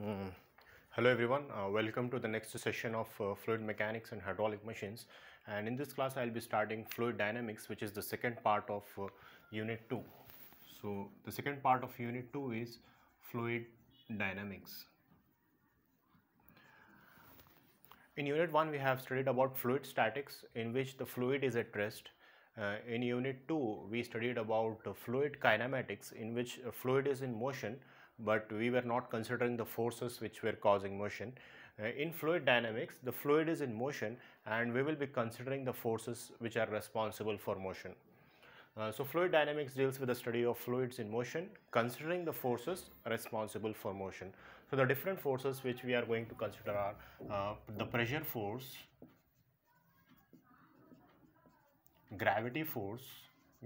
Mm. Hello everyone, uh, welcome to the next session of uh, fluid mechanics and hydraulic machines and in this class I'll be starting fluid dynamics which is the second part of uh, unit 2. So the second part of unit 2 is fluid dynamics. In unit 1 we have studied about fluid statics in which the fluid is at rest. Uh, in unit 2 we studied about uh, fluid kinematics in which uh, fluid is in motion but we were not considering the forces which were causing motion. Uh, in fluid dynamics, the fluid is in motion and we will be considering the forces which are responsible for motion. Uh, so fluid dynamics deals with the study of fluids in motion considering the forces responsible for motion. So the different forces which we are going to consider are uh, the pressure force, gravity force,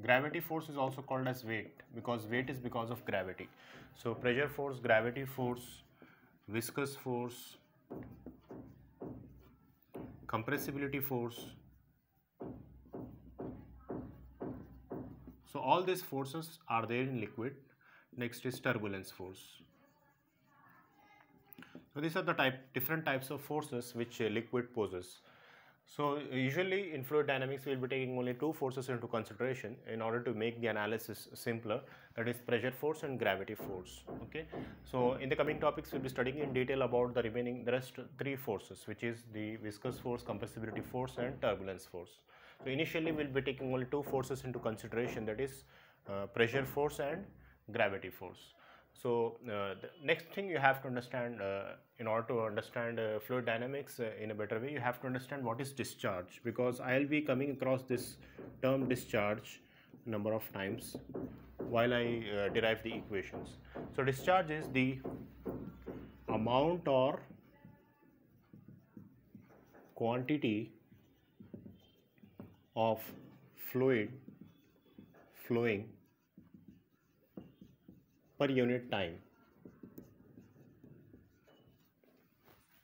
Gravity force is also called as weight because weight is because of gravity. So pressure force, gravity force, viscous force, compressibility force. So all these forces are there in liquid. Next is turbulence force. So these are the type different types of forces which a uh, liquid poses. So usually in fluid dynamics we will be taking only two forces into consideration in order to make the analysis simpler that is pressure force and gravity force okay. So in the coming topics we will be studying in detail about the remaining the rest three forces which is the viscous force, compressibility force and turbulence force. So initially we will be taking only two forces into consideration that is uh, pressure force and gravity force. So uh, the next thing you have to understand uh, in order to understand uh, fluid dynamics in a better way, you have to understand what is discharge because I'll be coming across this term discharge number of times while I derive the equations. So discharge is the amount or quantity of fluid flowing per unit time.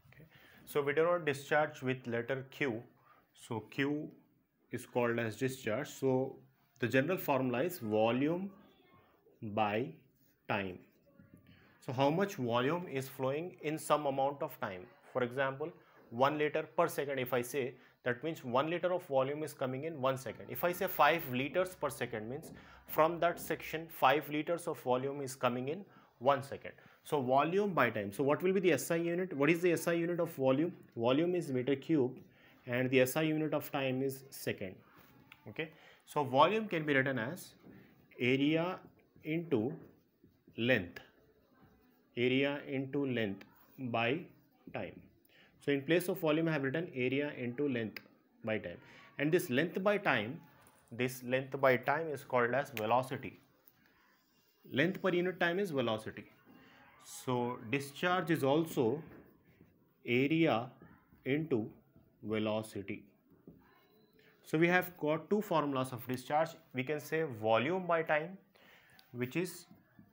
Okay. So we do not discharge with letter Q. So Q is called as discharge. So the general formula is volume by time. So how much volume is flowing in some amount of time. For example, 1 liter per second if I say that means 1 liter of volume is coming in 1 second. If I say 5 liters per second means from that section 5 liters of volume is coming in 1 second. So volume by time. So what will be the SI unit? What is the SI unit of volume? Volume is meter cube and the SI unit of time is second. Okay. So volume can be written as area into length area into length by time so in place of volume I have written area into length by time and this length by time this length by time is called as velocity. Length per unit time is velocity. So discharge is also area into velocity. So we have got two formulas of discharge. We can say volume by time which is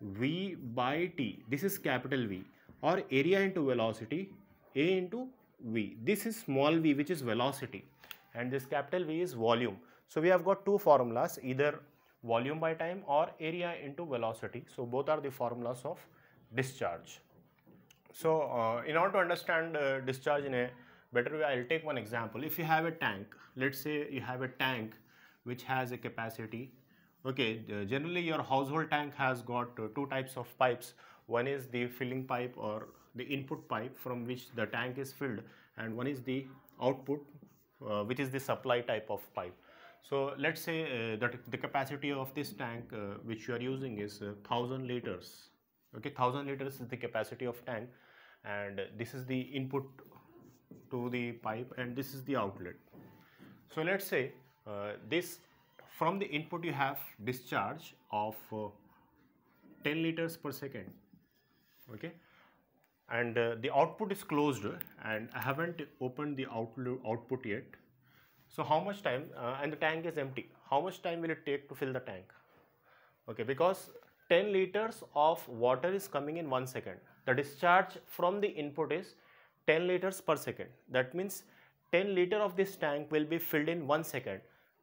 V by T. This is capital V or area into velocity A into v. This is small v which is velocity and this capital V is volume. So we have got two formulas either volume by time or area into velocity. So both are the formulas of discharge. So uh, in order to understand uh, discharge in a better way, I'll take one example. If you have a tank, let's say you have a tank which has a capacity. Okay, uh, generally your household tank has got uh, two types of pipes. One is the filling pipe or the input pipe from which the tank is filled and one is the output uh, which is the supply type of pipe. So let's say uh, that the capacity of this tank uh, which you are using is 1000 uh, liters. Okay, 1000 liters is the capacity of tank and this is the input to the pipe and this is the outlet. So let's say uh, this from the input you have discharge of uh, 10 liters per second. Okay, and uh, the output is closed and I haven't opened the output yet. So how much time uh, and the tank is empty. How much time will it take to fill the tank? Okay, because 10 liters of water is coming in 1 second. The discharge from the input is 10 liters per second. That means 10 liter of this tank will be filled in 1 second.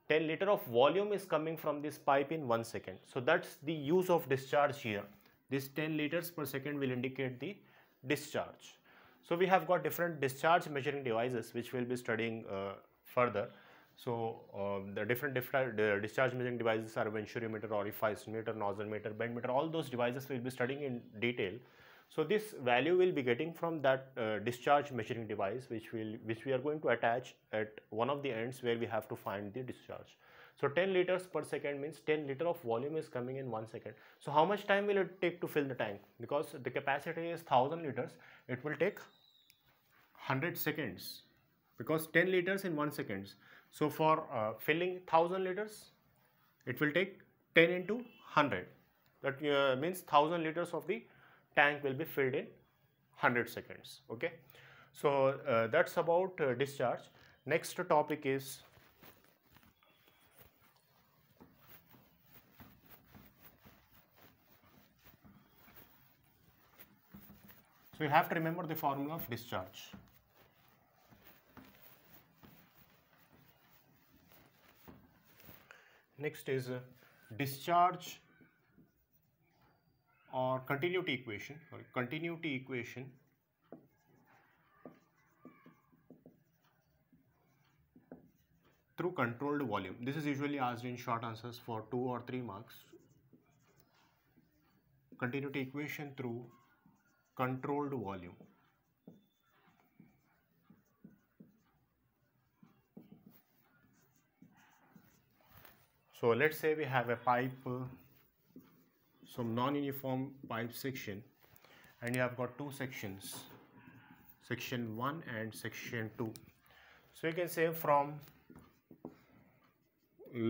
10 liter of volume is coming from this pipe in 1 second. So that's the use of discharge here. This 10 liters per second will indicate the discharge. So we have got different discharge measuring devices which we'll be studying uh, further. So um, the different, different uh, discharge measuring devices are venturimeter, orifice meter, nozzle meter, bend meter, all those devices we'll be studying in detail. So this value will be getting from that uh, discharge measuring device which will which we are going to attach at one of the ends where we have to find the discharge. So 10 liters per second means 10 liter of volume is coming in 1 second. So how much time will it take to fill the tank? Because the capacity is 1000 liters, it will take 100 seconds because 10 liters in 1 seconds. So for uh, filling 1000 liters, it will take 10 into 100. That uh, means 1000 liters of the tank will be filled in 100 seconds. Okay. So uh, that's about uh, discharge. Next topic is So you have to remember the formula of discharge. Next is uh, discharge or continuity equation or continuity equation through controlled volume. This is usually asked in short answers for 2 or 3 marks. Continuity equation through controlled volume. So let's say we have a pipe, uh, some non-uniform pipe section and you have got two sections, section 1 and section 2. So you can say from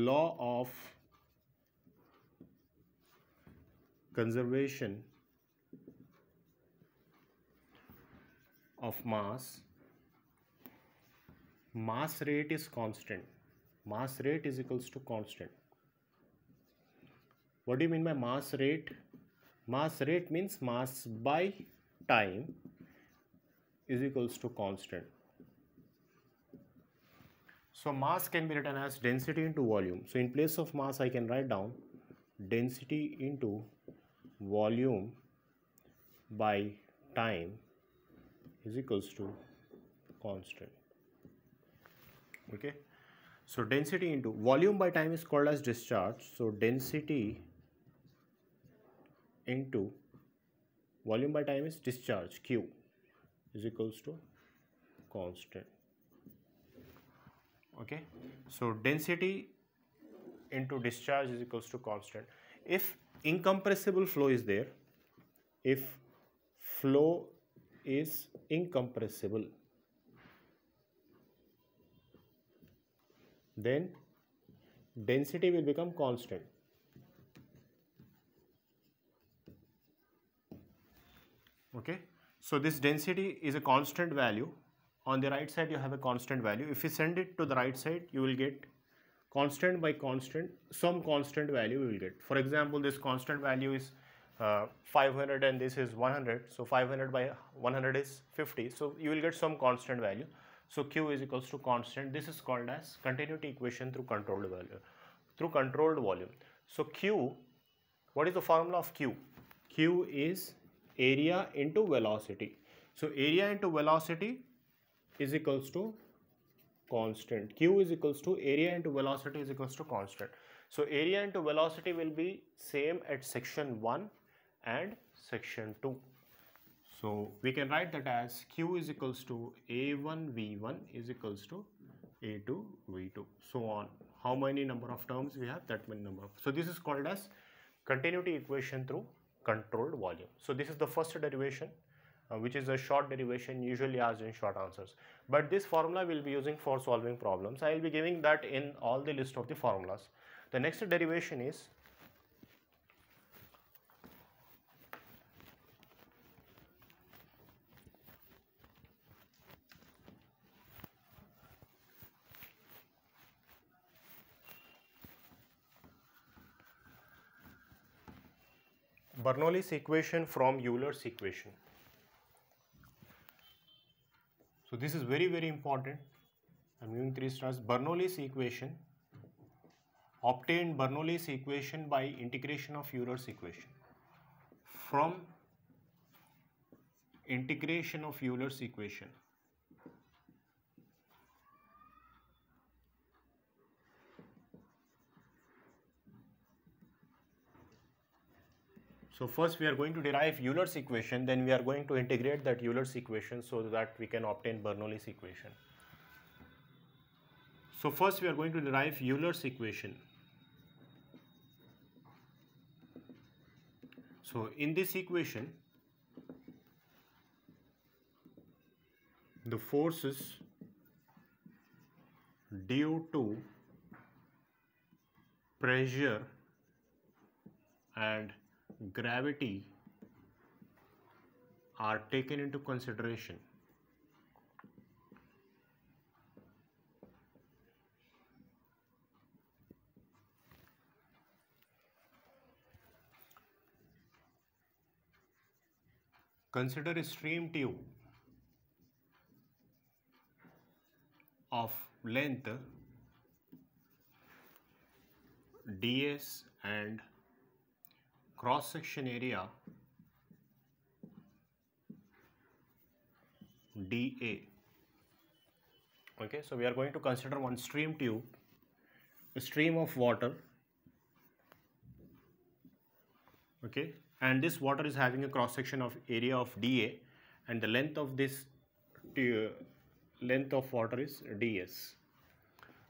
law of conservation of mass mass rate is constant mass rate is equals to constant what do you mean by mass rate mass rate means mass by time is equals to constant so mass can be written as density into volume so in place of mass i can write down density into volume by time is equals to constant okay so density into volume by time is called as discharge so density into volume by time is discharge q is equals to constant okay so density into discharge is equals to constant if incompressible flow is there if flow is incompressible then density will become constant okay so this density is a constant value on the right side you have a constant value if you send it to the right side you will get constant by constant some constant value we will get for example this constant value is 500 and this is 100 so 500 by 100 is 50 so you will get some constant value so q is equals to constant this is called as continuity equation through controlled value through controlled volume so q what is the formula of q q is area into velocity so area into velocity is equals to constant q is equals to area into velocity is equals to constant so area into velocity will be same at section 1 and section 2. So we can write that as Q is equals to A1 V1 is equals to A2 V2 so on. How many number of terms we have that many number of. So this is called as continuity equation through controlled volume. So this is the first derivation uh, which is a short derivation usually asked in short answers. But this formula we will be using for solving problems. I will be giving that in all the list of the formulas. The next derivation is Bernoulli's equation from Euler's equation. So this is very very important. I'm giving three stars. Bernoulli's equation obtained Bernoulli's equation by integration of Euler's equation from integration of Euler's equation So first we are going to derive Euler's equation, then we are going to integrate that Euler's equation so that we can obtain Bernoulli's equation. So first we are going to derive Euler's equation. So in this equation, the forces due to pressure and gravity are taken into consideration. Consider a stream tube of length ds and cross section area DA okay so we are going to consider one stream tube a stream of water okay and this water is having a cross section of area of DA and the length of this length of water is DS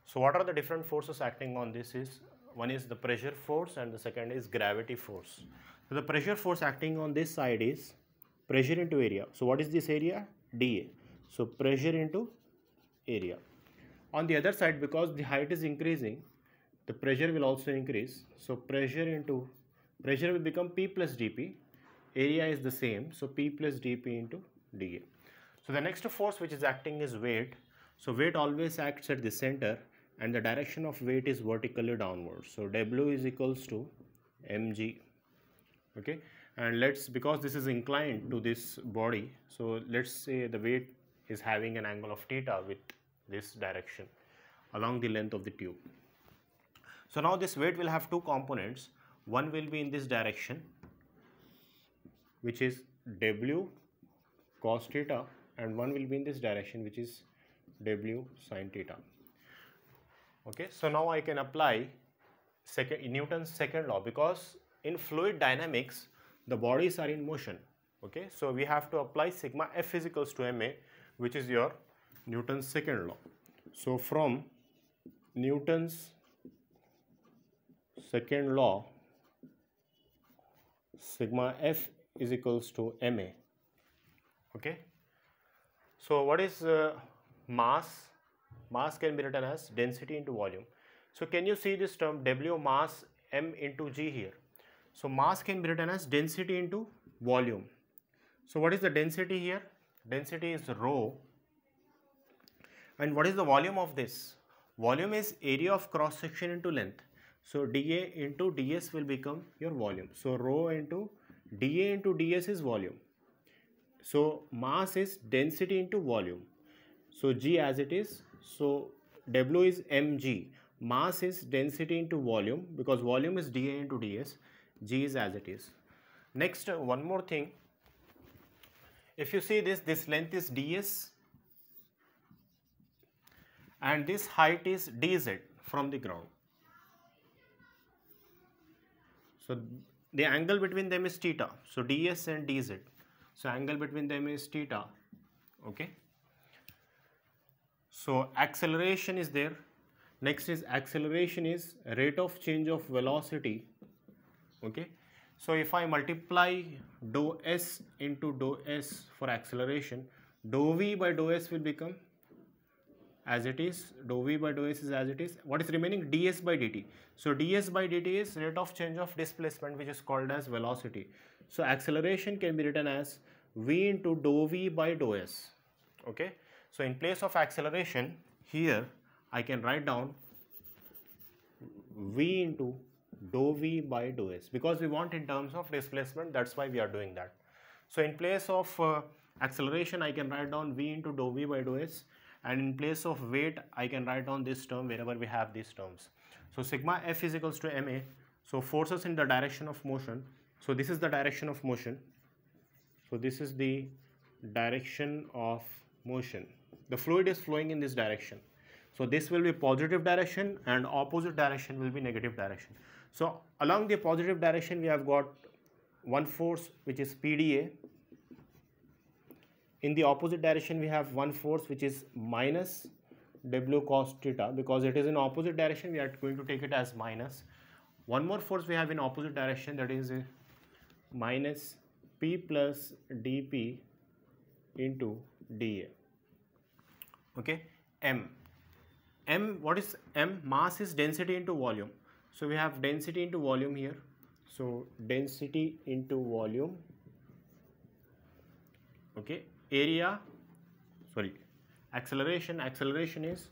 so what are the different forces acting on this is one is the pressure force and the second is gravity force so the pressure force acting on this side is pressure into area so what is this area dA so pressure into area on the other side because the height is increasing the pressure will also increase so pressure into pressure will become P plus dP area is the same so P plus dP into dA so the next force which is acting is weight so weight always acts at the center and the direction of weight is vertically downwards so w is equals to mg okay and let's because this is inclined to this body so let's say the weight is having an angle of theta with this direction along the length of the tube so now this weight will have two components one will be in this direction which is w cos theta and one will be in this direction which is w sin theta okay so now i can apply second newton's second law because in fluid dynamics the bodies are in motion okay so we have to apply sigma f is equals to ma which is your newton's second law so from newton's second law sigma f is equals to ma okay so what is uh, mass mass can be written as density into volume. So can you see this term W mass m into g here? So mass can be written as density into volume. So what is the density here? Density is rho. And what is the volume of this? Volume is area of cross section into length. So dA into dS will become your volume. So rho into dA into dS is volume. So mass is density into volume. So G as it is so W is mg. Mass is density into volume because volume is dA into dS. G is as it is. Next, uh, one more thing. If you see this, this length is ds and this height is dz from the ground. So the angle between them is theta. So ds and dz. So angle between them is theta. Okay. So acceleration is there. Next is acceleration is rate of change of velocity. Okay. So if I multiply dou s into dou s for acceleration, dou v by dou s will become as it is, dou v by dou s is as it is. What is remaining? ds by dt. So ds by dt is rate of change of displacement which is called as velocity. So acceleration can be written as v into dou v by dou s. Okay. So in place of acceleration here I can write down v into dou v by dou s because we want in terms of displacement that's why we are doing that. So in place of uh, acceleration I can write down v into dou v by dou s and in place of weight I can write down this term wherever we have these terms. So sigma f is equals to ma so forces in the direction of motion so this is the direction of motion so this is the direction of motion the fluid is flowing in this direction so this will be positive direction and opposite direction will be negative direction so along the positive direction we have got one force which is pda in the opposite direction we have one force which is minus w cos theta because it is in opposite direction we are going to take it as minus one more force we have in opposite direction that is minus p plus dp into da okay m m what is m mass is density into volume so we have density into volume here so density into volume okay area sorry acceleration acceleration is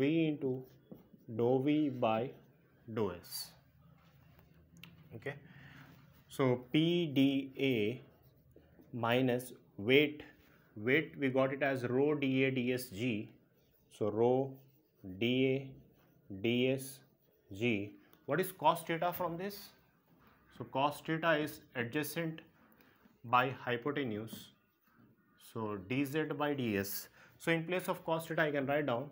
v into dou v by dou s okay so pda minus weight weight we got it as rho dA ds g, So rho dA ds g. What is cos theta from this? So cos theta is adjacent by hypotenuse. So dz by ds. So in place of cos theta I can write down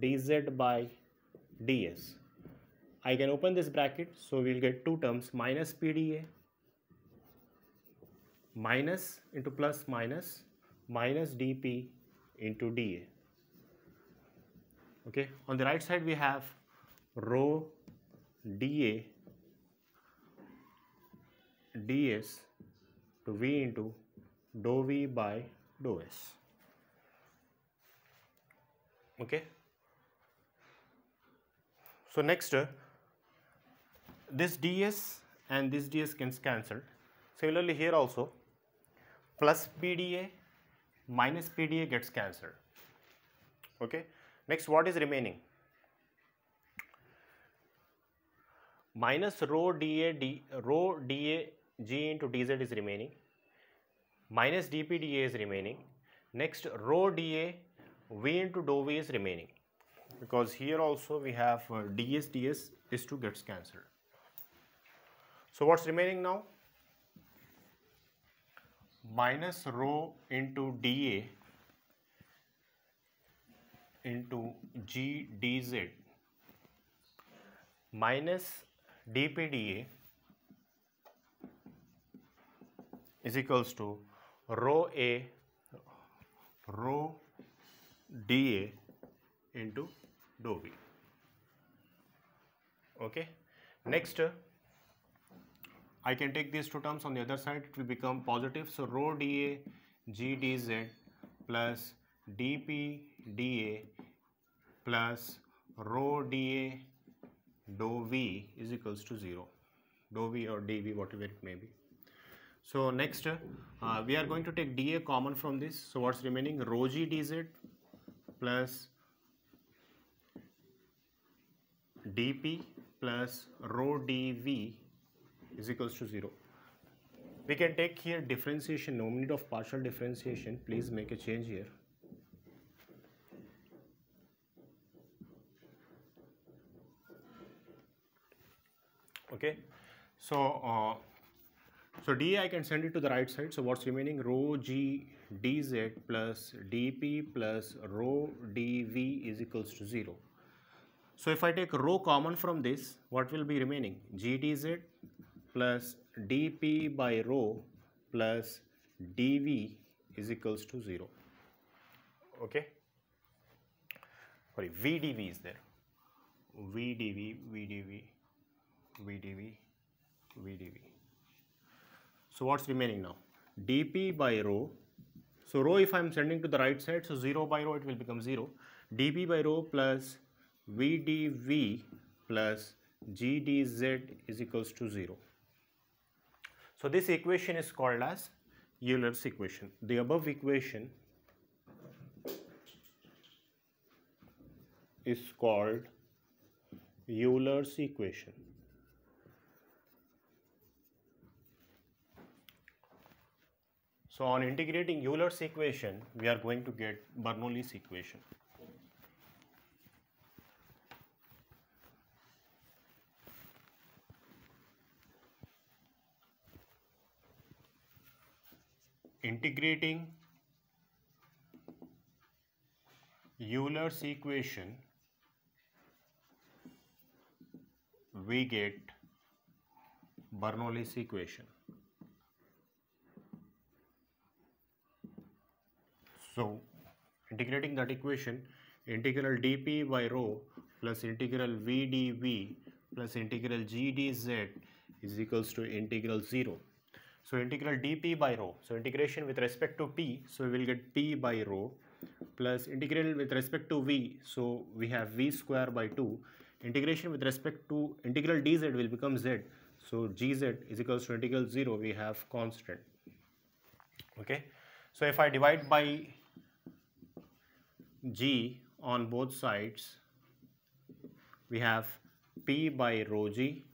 dz by ds. I can open this bracket so we will get two terms minus pda minus into plus minus minus dp into dA. Okay, on the right side we have rho dA ds to v into dou v by dou s. Okay. So next, uh, this ds and this ds gets cancelled. Similarly here also, plus bda minus PDA gets cancelled. Okay. Next, what is remaining? Minus rho dA, D, rho dA g into dz is remaining. Minus dp dA is remaining. Next, rho dA v into dou v is remaining because here also we have uh, ds ds is 2 gets cancelled. So what's remaining now? Minus row into D A into G D Z minus D P D as equals to row A row D A into do B okay next I can take these two terms on the other side it will become positive so rho dA GdZ plus dP dA plus rho dA dou V is equals to 0 dou V or dV whatever it may be. So next uh, we are going to take dA common from this so what's remaining rho g dz plus dP plus rho dV is equals to 0 we can take here differentiation no need of partial differentiation please make a change here okay so uh, so d I can send it to the right side so what's remaining rho g dz plus dp plus rho dv is equals to 0 so if I take rho common from this what will be remaining g dz plus dp by rho plus dv is equals to 0 okay sorry vdv is there vdv vdv vdv vdv so what's remaining now dp by rho so rho if i'm sending to the right side so 0 by rho it will become 0 dp by rho plus vdv plus gdz is equals to 0 so this equation is called as Euler's equation. The above equation is called Euler's equation. So on integrating Euler's equation, we are going to get Bernoulli's equation. integrating Euler's equation we get Bernoulli's equation. So integrating that equation integral dp by rho plus integral v dv plus integral g dz is equals to integral 0. So integral dp by rho. So integration with respect to p, so we will get p by rho plus integral with respect to v, so we have v square by 2. Integration with respect to integral dz will become z. So gz is equals to integral 0, we have constant. Okay. So if I divide by g on both sides, we have p by rho g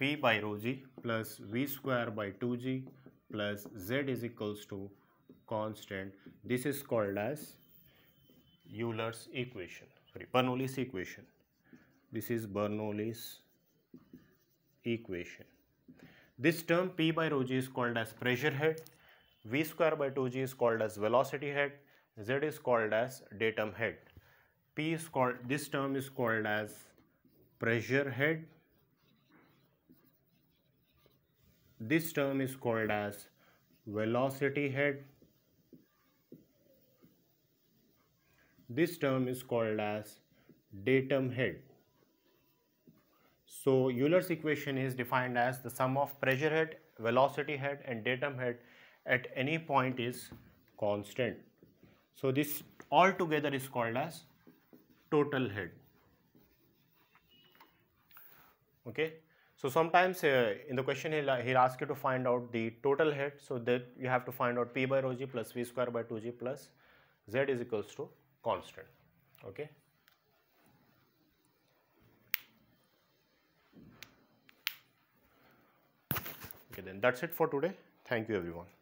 P by rho g plus V square by 2g plus Z is equals to constant. This is called as Euler's equation, sorry, Bernoulli's equation. This is Bernoulli's equation. This term P by rho g is called as pressure head, V square by 2g is called as velocity head, Z is called as datum head. P is called, this term is called as pressure head this term is called as velocity head this term is called as datum head so Euler's equation is defined as the sum of pressure head velocity head and datum head at any point is constant so this all together is called as total head okay so sometimes uh, in the question he'll, he'll ask you to find out the total head. So that you have to find out P by rho g plus V square by 2g plus Z is equals to constant. Okay. Okay then that's it for today. Thank you everyone.